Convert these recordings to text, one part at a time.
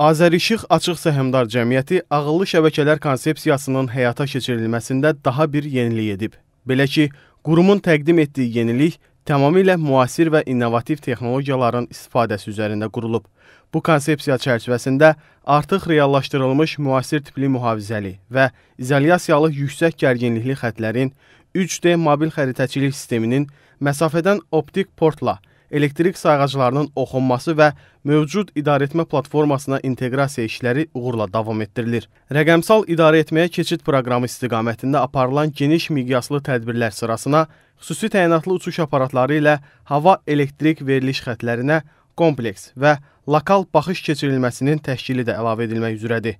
Azərişıq Açıq Səhmdar Cəmiyyəti ağıllı şəbəkələr konsepsiyasının həyata keçirilməsində daha bir yenilik edib. Belə ki, qurumun təqdim etdiyi yenilik tamamilə müasir və innovativ texnologiyaların istifadəsi üzərində qurulub. Bu konsepsiya çərçivəsində artıq reallaşdırılmış müasir tipli mühafizəli və izolyasiyalı yüksək gərginlikli xətlərin 3D mobil xəritəçilik sisteminin məsafədən optik portla elektrik sayğaclarının oxunması və mövcud idarəetmə platformasına inteqrasiya işləri uğurla davam etdirilir. Rəqəmsal idarəetməyə keçid proqramı istiqamətində aparılan geniş miqyaslı tədbirlər sırasına xüsusi təyinatlı uçuş aparatları ilə hava elektrik veriliş xətlərinə kompleks və lokal baxış keçirilməsinin təşkili də əlavə edilmək üzrədir.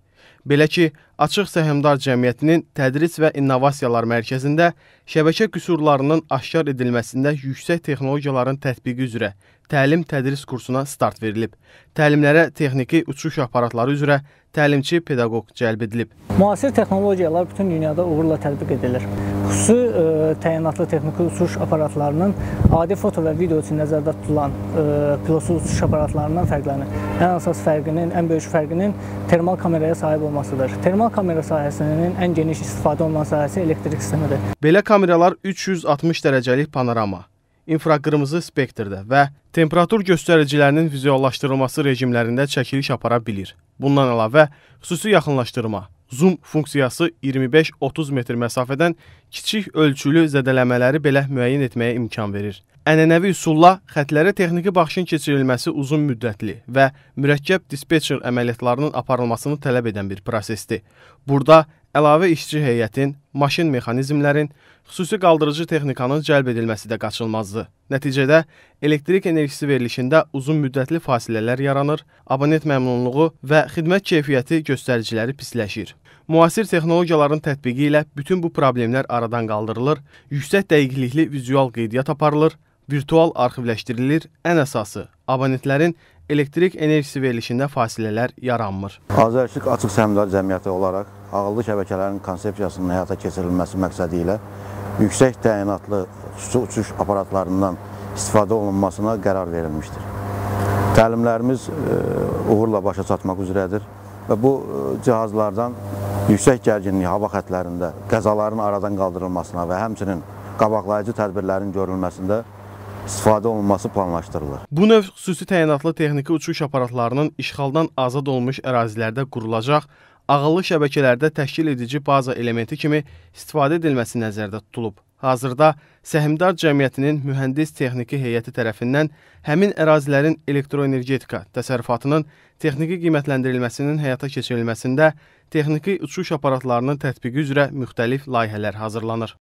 Belə ki, Açıq Səhmdar Cəmiyyətinin Tədris və İnnovasiyalar Mərkəzində şəbəkə qüsurlarının aşkar edilməsində yüksək texnologiyaların tətbiqi üzrə təlim-tədris kursuna start verilib. Təlimlərə texniki uçuş aparatları üzrə təlimçi pedaqoq cəlb edilib. Müasir texnologiyalar bütün dünyada uğurla tətbiq edilir xüsusi ə, e, təyinatlı texniki uçuş aparatlarının adi foto və video üçün nəzərdə tutulan ə, e, pilotsuz uçuş aparatlarından fərqlənir. Ən əsas fərqinin, ən böyük fərqinin termal kameraya sahib olmasıdır. Termal kamera sahəsinin ən geniş istifadə olunan sahəsi elektrik sistemidir. Belə kameralar 360 dərəcəlik panorama, infraqırmızı spektrdə və temperatur göstəricilərinin vizuallaşdırılması rejimlərində çəkiliş apara bilir. Bundan əlavə xüsusi yaxınlaşdırma, zoom funksiyası 25-30 metr məsafədən kiçik ölçülü zədələmələri belə müəyyən etməyə imkan verir. Ənənəvi üsulla xətlərə texniki baxışın keçirilməsi uzun müddətli və mürəkkəb dispetçer əməliyyatlarının aparılmasını tələb edən bir prosesdir. Burada əlavə işçi heyətin, maşın mexanizmlərin, xüsusi qaldırıcı texnikanın cəlb edilməsi də qaçılmazdır. Nəticədə elektrik enerjisi verilişində uzunmüddətli fasilələr yaranır, abonent məmnunluğu və xidmət keyfiyyəti göstəriciləri pisləşir. Müasir texnologiyaların tətbiqi ilə bütün bu problemlər aradan qaldırılır, yüksək dəqiqlikli vizual qeydiyyat aparılır, virtual arxivləşdirilir, ən əsası abonentlərin elektrik enerjisi verilişində fasilələr yaranmır. Azərişlik Açıq Səhmdar Cəmiyyəti olaraq ağıllı şəbəkələrin konsepsiyasının həyata keçirilməsi məqsədi ilə yüksək təyinatlı xüsusi uçuş aparatlarından istifadə olunmasına qərar verilmişdir. Təlimlərimiz e, uğurla başa çatmaq üzrədir və bu e, cihazlardan yüksək gərginlik hava xətlərində qəzaların aradan qaldırılmasına və həmçinin qabaqlayıcı tədbirlərin görülməsində istifadə olunması planlaşdırılır. Bu növ xüsusi təyinatlı texniki uçuş aparatlarının işğaldan azad olmuş ərazilərdə qurulacaq ağıllı şəbəkələrdə təşkil edici baza elementi kimi istifadə edilməsi nəzərdə tutulub. Hazırda Səhmdar Cəmiyyətinin mühəndis texniki heyəti tərəfindən həmin ərazilərin elektroenergetika təsərrüfatının texniki qiymətləndirilməsinin həyata keçirilməsində texniki uçuş aparatlarının tətbiqi üzrə müxtəlif layihələr hazırlanır.